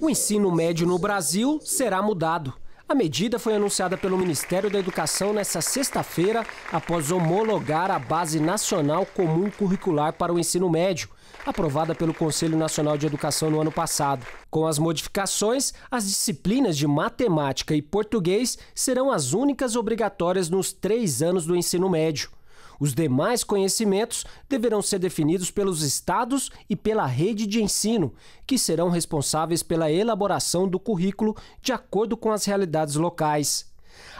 O ensino médio no Brasil será mudado. A medida foi anunciada pelo Ministério da Educação nesta sexta-feira, após homologar a Base Nacional Comum Curricular para o Ensino Médio, aprovada pelo Conselho Nacional de Educação no ano passado. Com as modificações, as disciplinas de matemática e português serão as únicas obrigatórias nos três anos do ensino médio. Os demais conhecimentos deverão ser definidos pelos estados e pela rede de ensino, que serão responsáveis pela elaboração do currículo de acordo com as realidades locais.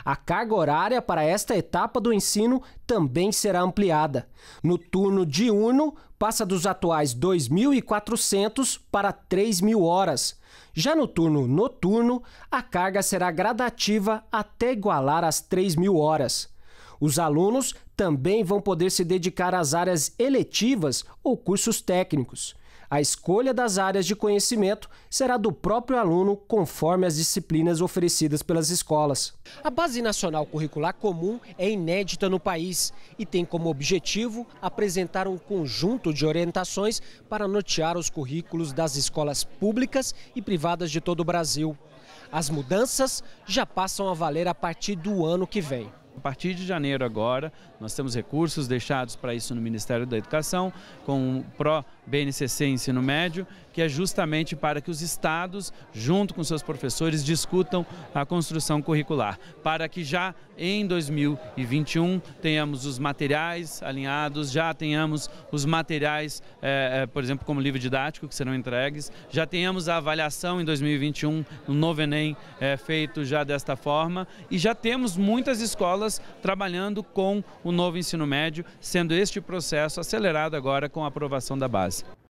A carga horária para esta etapa do ensino também será ampliada. No turno diurno, passa dos atuais 2.400 para 3.000 horas. Já no turno noturno, a carga será gradativa até igualar às 3.000 horas. Os alunos também vão poder se dedicar às áreas eletivas ou cursos técnicos. A escolha das áreas de conhecimento será do próprio aluno, conforme as disciplinas oferecidas pelas escolas. A Base Nacional Curricular Comum é inédita no país e tem como objetivo apresentar um conjunto de orientações para nortear os currículos das escolas públicas e privadas de todo o Brasil. As mudanças já passam a valer a partir do ano que vem. A partir de janeiro agora, nós temos recursos deixados para isso no Ministério da Educação, com o PRO BNCC Ensino Médio, que é justamente para que os estados, junto com seus professores, discutam a construção curricular, para que já em 2021 tenhamos os materiais alinhados, já tenhamos os materiais, é, por exemplo, como livro didático, que serão entregues, já tenhamos a avaliação em 2021, no novo Enem é, feito já desta forma, e já temos muitas escolas trabalhando com o novo ensino médio, sendo este processo acelerado agora com a aprovação da base.